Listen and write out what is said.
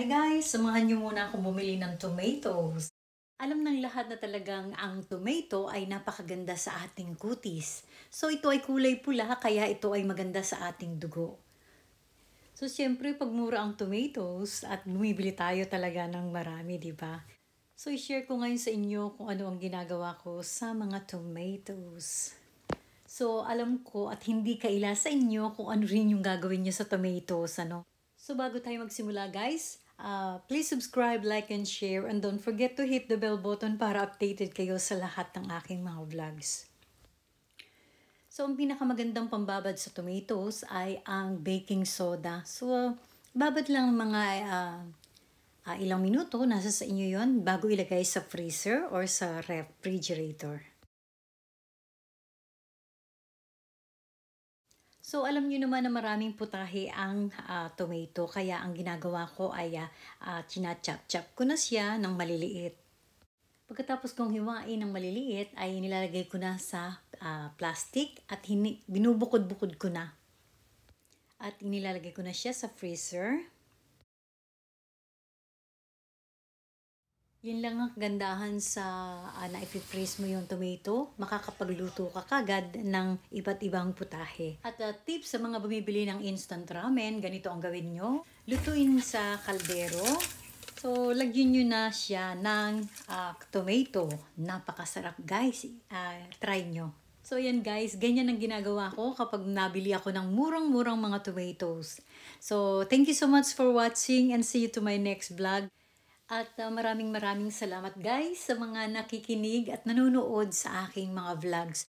Hi guys! Samahan niyo muna akong bumili ng tomatoes. Alam ng lahat na talagang ang tomato ay napakaganda sa ating kutis. So ito ay kulay pula kaya ito ay maganda sa ating dugo. So siyempre pag mura ang tomatoes at bumibili tayo talaga ng marami, di ba? So i-share ko ngayon sa inyo kung ano ang ginagawa ko sa mga tomatoes. So alam ko at hindi kaila sa inyo kung ano rin yung gagawin niyo sa tomatoes, ano? So bago tayo magsimula guys, Uh, please subscribe, like, and share. And don't forget to hit the bell button para updated kayo sa lahat ng aking mga vlogs. So, ang pinakamagandang pambabad sa tomatoes ay ang baking soda. So, uh, babad lang mga uh, uh, ilang minuto, nasa sa inyo yon bago ilagay sa freezer or sa refrigerator. So alam niyo naman na maraming putahe ang uh, tomato kaya ang ginagawa ko ay uh, ah, ah, chinachap-chap ko na siya ng maliliit. Pagkatapos kong hiwain ng maliliit ay nilalagay ko na sa uh, plastic at binubukod-bukod ko na. At inilalagay ko na siya sa freezer. Yan lang ang gandahan sa uh, ah, na ipipraise mo yung tomato, makakapagluto ka kagad ng iba't ibang putahe. At uh, tip sa mga bumibili ng instant ramen, ganito ang gawin nyo. Lutuin sa kaldero. So, lagyan nyo na siya ng uh, tomato. Napakasarap guys. Uh, try nyo. So yan guys, ganyan ang ginagawa ko kapag nabili ako ng murang-murang mga tomatoes. So thank you so much for watching and see you to my next vlog. At uh, maraming maraming salamat guys sa mga nakikinig at nanonood sa aking mga vlogs.